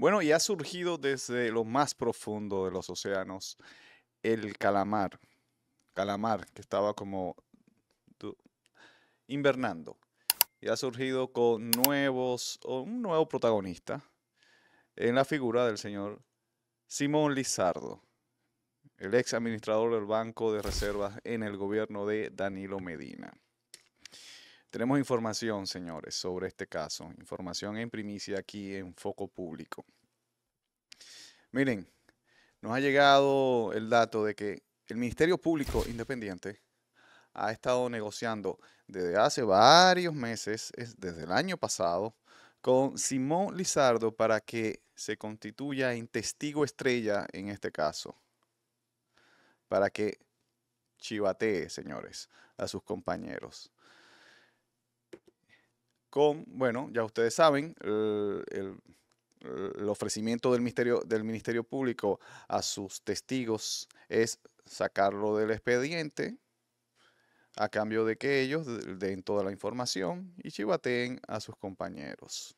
Bueno, y ha surgido desde lo más profundo de los océanos el calamar, calamar que estaba como invernando. Y ha surgido con nuevos, un nuevo protagonista en la figura del señor Simón Lizardo, el ex administrador del Banco de Reservas en el gobierno de Danilo Medina. Tenemos información, señores, sobre este caso, información en primicia aquí en Foco Público. Miren, nos ha llegado el dato de que el Ministerio Público Independiente ha estado negociando desde hace varios meses, desde el año pasado, con Simón Lizardo para que se constituya en testigo estrella en este caso. Para que chivatee, señores, a sus compañeros con, bueno, ya ustedes saben, el, ofrecimiento del ministerio, Público a sus testigos es sacarlo del expediente a cambio de que ellos den toda la información y chivateen a sus compañeros.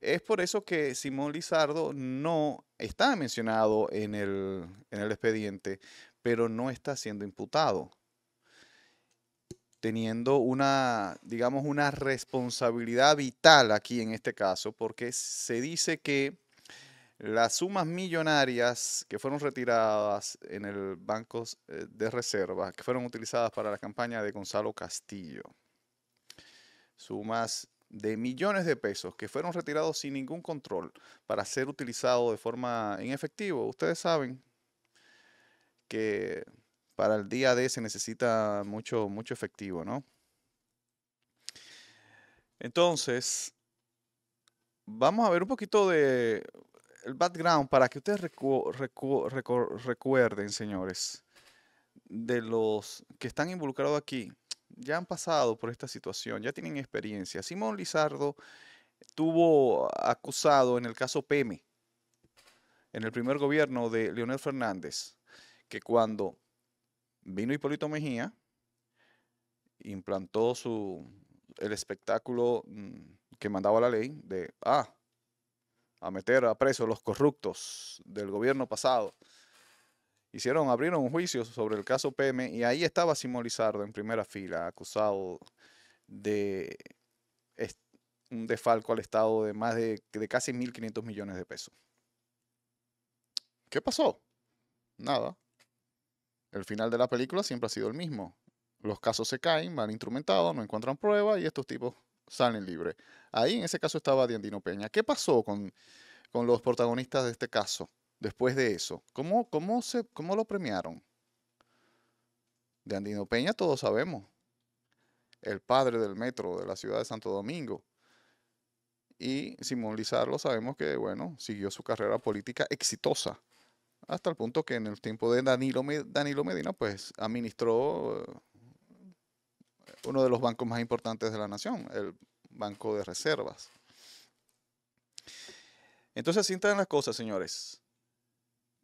Es por eso que Simón Lizardo no está mencionado en el expediente, pero no está siendo imputado teniendo una, digamos, una responsabilidad vital aquí en este caso, porque se dice que las sumas millonarias que fueron retiradas en el banco eh, de reserva, que fueron utilizadas para la campaña de Gonzalo Castillo, sumas de millones de pesos que fueron retirados sin ningún control para ser utilizado de forma en efectivo. Ustedes saben que para el día de se necesita mucho, mucho efectivo, ¿no? Entonces, vamos a ver un poquito de el background para que ustedes recuerden, señores, de los que están involucrados aquí. Ya han pasado por esta situación, ya tienen experiencia. Simón Lizardo tuvo acusado en el caso Peme, en el primer gobierno de Leonel Fernández, que cuando vino Hipólito Mejía, implantó su, el espectáculo mm, que mandaba la ley de, ah, a meter a presos los corruptos del gobierno pasado. Hicieron, abrieron un juicio sobre el caso PM y ahí estaba Simón Lizardo en primera fila, acusado de un desfalco al Estado de más de, de casi 1.500 millones de pesos. ¿Qué pasó? Nada. El final de la película siempre ha sido el mismo. Los casos se caen, van instrumentados, no encuentran pruebas y estos tipos salen libres. Ahí en ese caso estaba Diandino Peña. ¿Qué pasó con, los protagonistas de este caso después de eso? ¿Cómo, cómo lo premiaron? De Andino Peña todos sabemos. El padre del metro de la ciudad de Santo Domingo. Y Simón Lizardo sabemos que, bueno, siguió su carrera política exitosa hasta el punto que en el tiempo de Danilo, Medina, pues administró eh, uno de los bancos más importantes de la nación, el Banco de Reservas. Entonces así están las cosas, señores.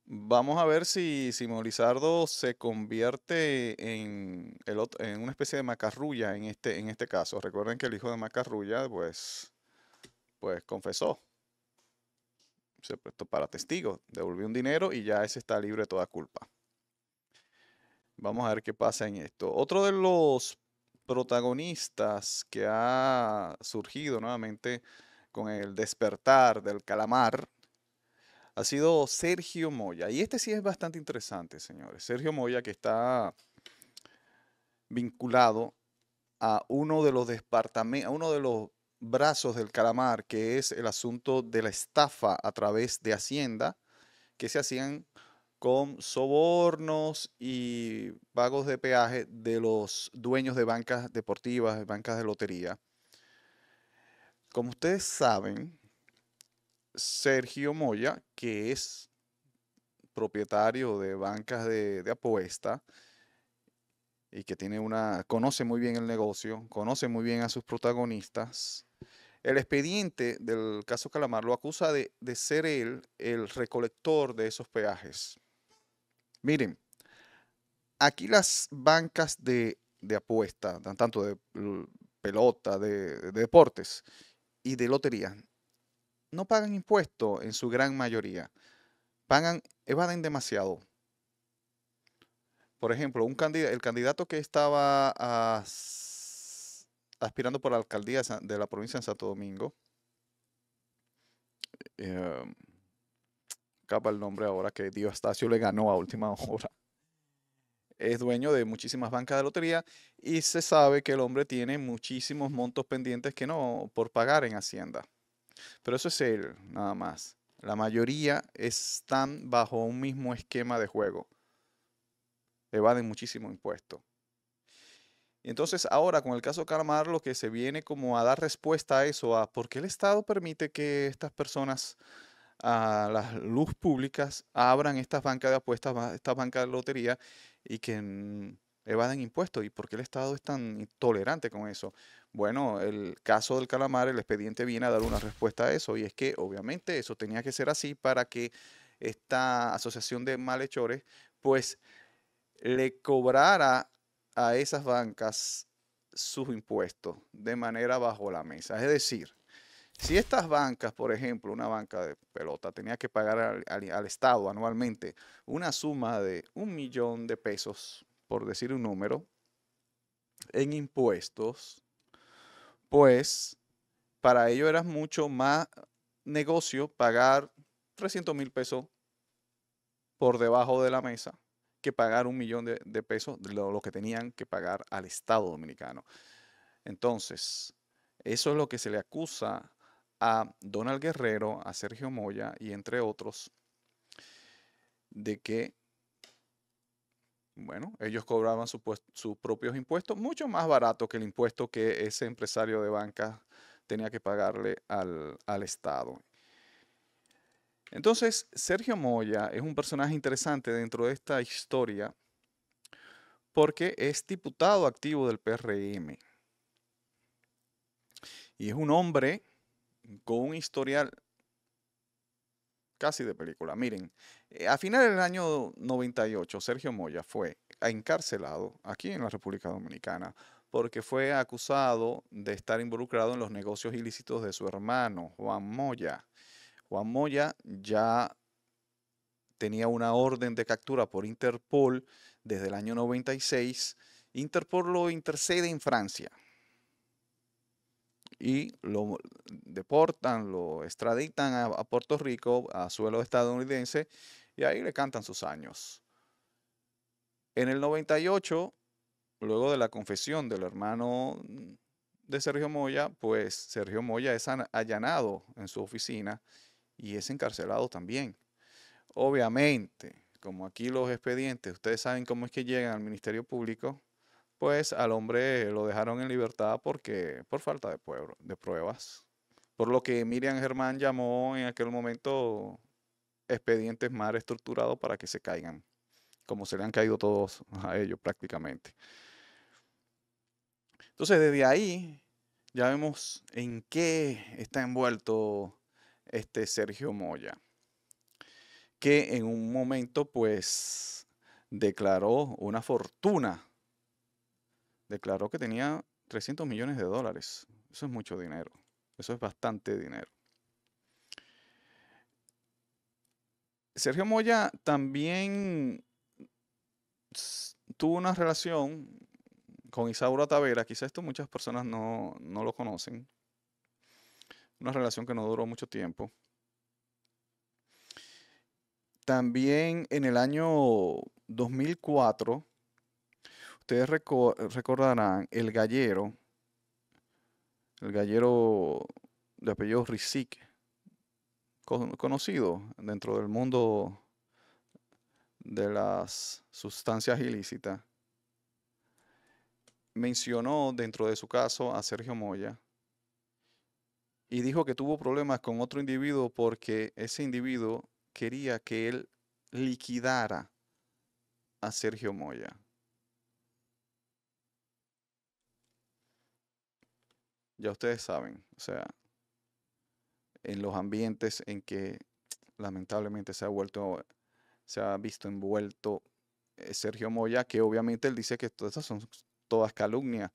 Vamos a ver si, Simón Lizardo se convierte en, en una especie de macarrulla en este, en este caso. Recuerden que el hijo de macarrulla, pues, pues confesó. Se puesto para testigo. Devolvió un dinero y ya ese está libre de toda culpa. Vamos a ver qué pasa en esto. Otro de los protagonistas que ha surgido nuevamente con el despertar del calamar ha sido Sergio Moya. Y este sí es bastante interesante, señores. Sergio Moya que está vinculado a uno de los departamentos, uno de los brazos del calamar, que es el asunto de la estafa a través de Hacienda, que se hacían con sobornos y pagos de peaje de los dueños de bancas deportivas, bancas de lotería. Como ustedes saben, Sergio Moya, que es propietario de bancas de apuesta, y que tiene una, conoce muy bien el negocio, conoce muy bien a sus protagonistas. El expediente del caso Calamar lo acusa de, ser él el recolector de esos peajes. Miren, aquí las bancas de, de apuesta, tanto de pelota, de, de deportes y de lotería, no pagan impuestos en su gran mayoría. Pagan, evaden demasiado. Por ejemplo, un candidato, el candidato que estaba aspirando por la alcaldía de la provincia de Santo Domingo, em, el nombre ahora que Diostacio le ganó a última hora. Es dueño de muchísimas bancas de lotería y se sabe que el hombre tiene muchísimos montos pendientes que no por pagar en Hacienda. Pero eso es él, nada más. La mayoría están bajo un mismo esquema de juego evaden muchísimo impuesto. Entonces ahora con el caso Calamar lo que se viene como a dar respuesta a eso, a por qué el Estado permite que estas personas a las luz públicas abran estas bancas de apuestas, estas bancas de lotería y que mm, evaden impuestos. ¿Y por qué el Estado es tan intolerante con eso? Bueno, el caso del calamar, el expediente viene a dar una respuesta a eso y es que obviamente eso tenía que ser así para que esta asociación de malhechores pues le cobrara a esas bancas sus impuestos de manera bajo la mesa. Es decir, si estas bancas, por ejemplo, una banca de pelota tenía que pagar al, Estado anualmente una suma de un millón de pesos, por decir un número, en impuestos, pues para ello era mucho más negocio pagar 300 mil pesos por debajo de la mesa que pagar un millón de, pesos de lo, que tenían que pagar al Estado dominicano. Entonces, eso es lo que se le acusa a Donald Guerrero, a Sergio Moya y entre otros, de que, bueno, ellos cobraban sus propios impuestos mucho más barato que el impuesto que ese empresario de banca tenía que pagarle al, al Estado. Entonces, Sergio Moya es un personaje interesante dentro de esta historia porque es diputado activo del PRM. Y es un hombre con un historial casi de película. Miren, eh, a finales del año 98, Sergio Moya fue encarcelado aquí en la República Dominicana porque fue acusado de estar involucrado en los negocios ilícitos de su hermano, Juan Moya. Juan Moya ya tenía una orden de captura por Interpol desde el año 96. Interpol lo intercede en Francia y lo deportan, lo extraditan a, Puerto Rico, a suelo estadounidense, y ahí le cantan sus años. En el 98, luego de la confesión del hermano de Sergio Moya, pues Sergio Moya es allanado en su oficina y es encarcelado también. Obviamente, como aquí los expedientes, ustedes saben cómo es que llegan al Ministerio Público, pues al hombre lo dejaron en libertad porque por falta de, de pruebas. Por lo que Miriam Germán llamó en aquel momento expedientes mal estructurados para que se caigan, como se le han caído todos a ellos prácticamente. Entonces, desde ahí ya vemos en qué está envuelto este Sergio Moya, que en un momento pues declaró una fortuna, declaró que tenía 300 millones de dólares. Eso es mucho dinero, eso es bastante dinero. Sergio Moya también tuvo una relación con Isaura Tavera, quizás esto muchas personas no, no lo conocen una relación que no duró mucho tiempo. También en el año 2004, ustedes recordarán El Gallero, el gallero de apellido Rizik, conocido dentro del mundo de las sustancias ilícitas, mencionó dentro de su caso a Sergio Moya y dijo que tuvo problemas con otro individuo porque ese individuo quería que él liquidara a Sergio Moya. Ya ustedes saben, o sea, en los ambientes en que lamentablemente se ha vuelto, se ha visto envuelto eh, Sergio Moya, que obviamente él dice que todas esas son todas calumnias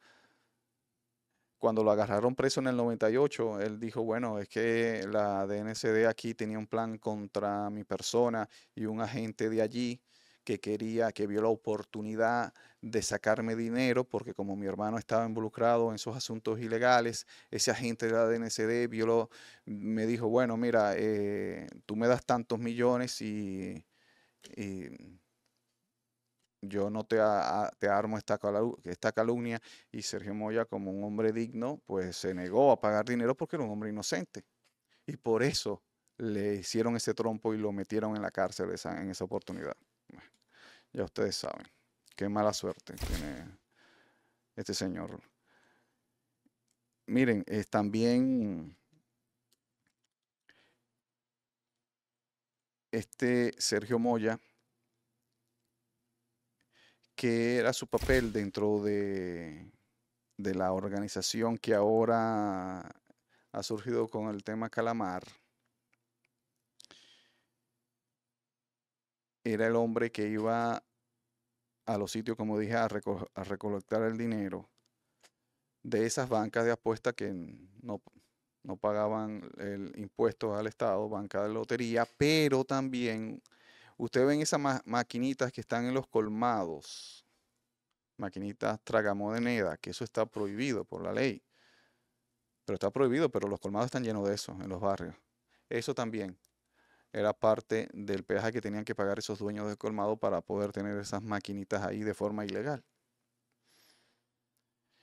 cuando lo agarraron preso en el 98, él dijo, bueno, es que la DNCD aquí tenía un plan contra mi persona y un agente de allí que quería, que vio la oportunidad de sacarme dinero, porque como mi hermano estaba involucrado en esos asuntos ilegales, ese agente de la DNCD violó, me dijo, bueno, mira, eh, tú me das tantos millones y yo no te, te armo esta, calumnia y Sergio Moya como un hombre digno, pues se negó a pagar dinero porque era un hombre inocente. Y por eso le hicieron ese trompo y lo metieron en la cárcel esa, en esa oportunidad. ya ustedes saben, qué mala suerte tiene este señor. Miren, también este Sergio Moya que era su papel dentro de, la organización que ahora ha surgido con el tema Calamar. Era el hombre que iba a los sitios, como dije, a, recolectar el dinero de esas bancas de apuesta que no, no pagaban el impuesto al Estado, banca de lotería, pero también Ustedes ven esas maquinitas que están en los colmados, maquinitas tragamonedas, que eso está prohibido por la ley. Pero está prohibido, pero los colmados están llenos de eso en los barrios. Eso también era parte del peaje que tenían que pagar esos dueños de colmado para poder tener esas maquinitas ahí de forma ilegal.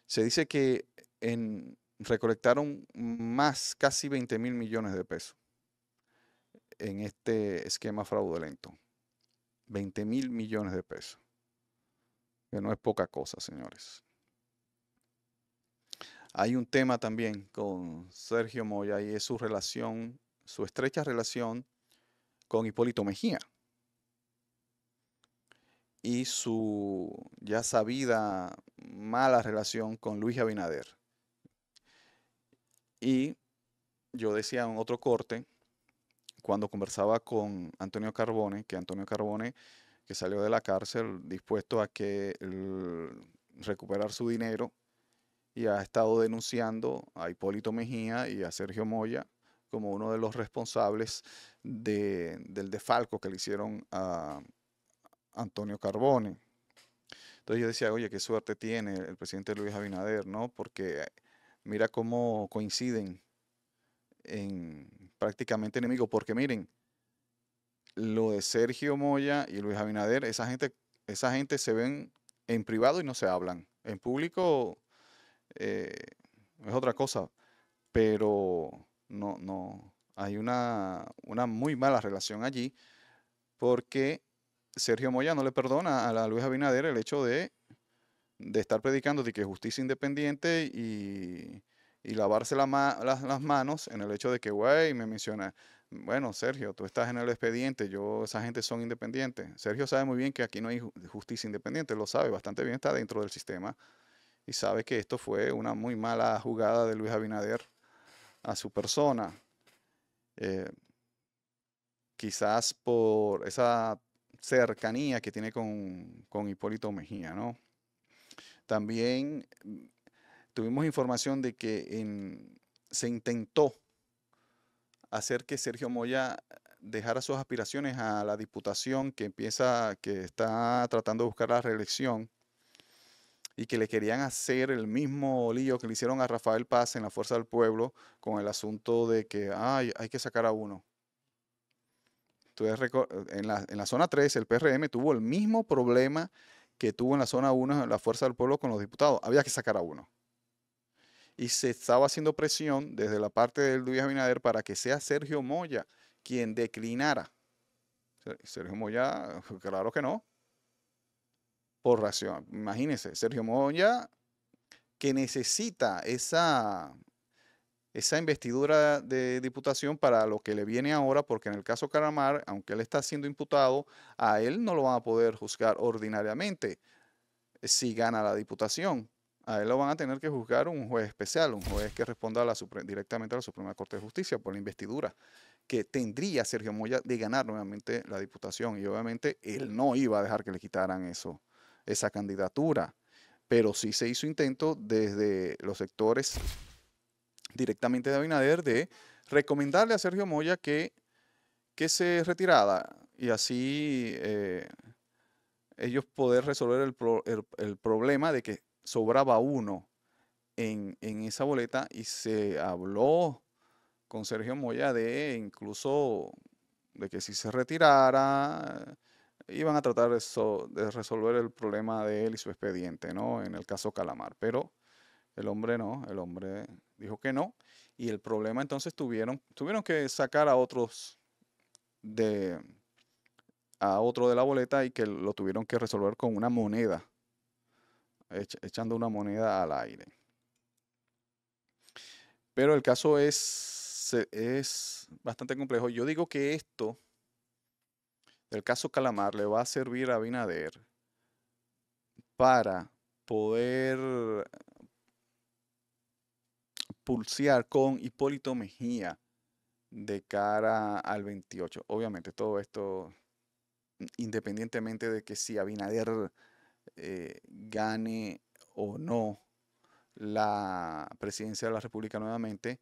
Se dice que en, recolectaron más, casi 20 mil millones de pesos en este esquema fraudulento. 20 mil millones de pesos. Que no es poca cosa, señores. Hay un tema también con Sergio Moya y es su relación, su estrecha relación con Hipólito Mejía y su ya sabida mala relación con Luis Abinader. Y yo decía en otro corte cuando conversaba con Antonio Carbone, que Antonio Carbone, que salió de la cárcel dispuesto a que recuperar su dinero y ha estado denunciando a Hipólito Mejía y a Sergio Moya como uno de los responsables del defalco que le hicieron a Antonio Carbone. Entonces yo decía, oye, qué suerte tiene el presidente Luis Abinader, ¿no? Porque mira cómo coinciden prácticamente enemigo, porque miren, lo de Sergio Moya y Luis Abinader, esa gente, esa gente se ven en privado y no se hablan. En público eh, es otra cosa, pero no, no, hay una, una muy mala relación allí, porque Sergio Moya no le perdona a Luis Abinader el hecho de, de estar predicando de que justicia independiente y y lavarse las, manos en el hecho de que, güey, me menciona, bueno, Sergio, tú estás en el expediente, yo, esa gente son independientes. Sergio sabe muy bien que aquí no hay justicia independiente, lo sabe bastante bien, está dentro del sistema y sabe que esto fue una muy mala jugada de Luis Abinader a su persona. Eh, quizás por esa cercanía que tiene con, con Hipólito Mejía, ¿no? También tuvimos información de que se intentó hacer que Sergio Moya dejara sus aspiraciones a la diputación que empieza, que está tratando de buscar la reelección y que le querían hacer el mismo lío que le hicieron a Rafael Paz en la Fuerza del Pueblo con el asunto de que hay que sacar a uno. Entonces, en la, zona 3 el PRM tuvo el mismo problema que tuvo en la zona 1 la Fuerza del Pueblo con los diputados. Había que sacar a uno y se estaba haciendo presión desde la parte del Luis Abinader para que sea Sergio Moya quien declinara. Sergio Moya, claro que no. Por ración. Imagínense, Sergio Moya que necesita esa, esa investidura de diputación para lo que le viene ahora, porque en el caso Caramar, aunque él está siendo imputado, a él no lo van a poder juzgar ordinariamente eh, si gana la diputación a él lo van a tener que juzgar un juez especial, un juez que responda directamente a la Suprema Corte de Justicia por la investidura que tendría Sergio Moya de ganar nuevamente la diputación. Y obviamente él no iba a dejar que le quitaran eso, esa candidatura. Pero sí se hizo intento desde los sectores directamente de Abinader de recomendarle a Sergio Moya que, que se retirara y así eh, ellos poder resolver el problema de que sobraba uno en, en esa boleta y se habló con Sergio Moya de incluso de que si se retirara iban a tratar de, de, resolver el problema de él y su expediente, ¿no? En el caso Calamar, pero el hombre no, el hombre dijo que no y el problema entonces tuvieron tuvieron que sacar a otros de a otro de la boleta y que lo tuvieron que resolver con una moneda echando una moneda al aire. Pero el caso es, es bastante complejo. Yo digo que esto, El caso Calamar, le va a servir a Binader para poder pulsear con Hipólito Mejía de cara al 28. Obviamente todo esto, independientemente de que si Abinader eh, gane o no la presidencia de la República nuevamente,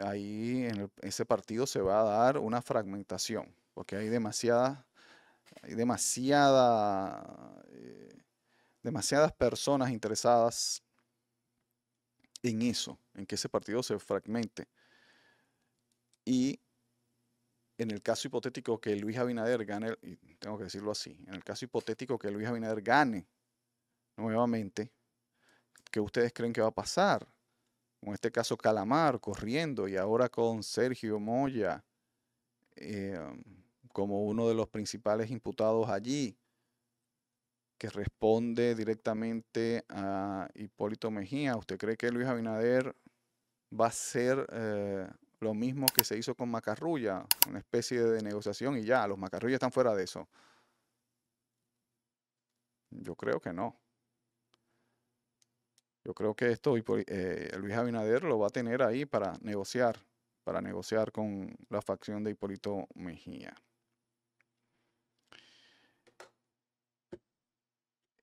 ahí en ese partido se va a dar una fragmentación, porque hay demasiada, hay demasiada, eh, demasiadas personas interesadas en eso, en que ese partido se fragmente. Y en el caso hipotético que Luis Abinader gane, y tengo que decirlo así, en el caso hipotético que Luis Abinader gane nuevamente, ¿qué ustedes creen que va a pasar? En este caso Calamar corriendo y ahora con Sergio Moya eh, como uno de los principales imputados allí, que responde directamente a Hipólito Mejía. ¿Usted cree que Luis Abinader va a ser eh, lo mismo que se hizo con Macarrulla, una especie de negociación y ya, los Macarrullas están fuera de eso. Yo creo que no. Yo creo que esto eh, Luis Abinader lo va a tener ahí para negociar, para negociar con la facción de Hipólito Mejía.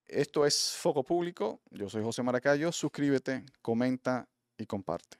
Esto es Foco Público. Yo soy José Maracayo. Suscríbete, comenta y comparte.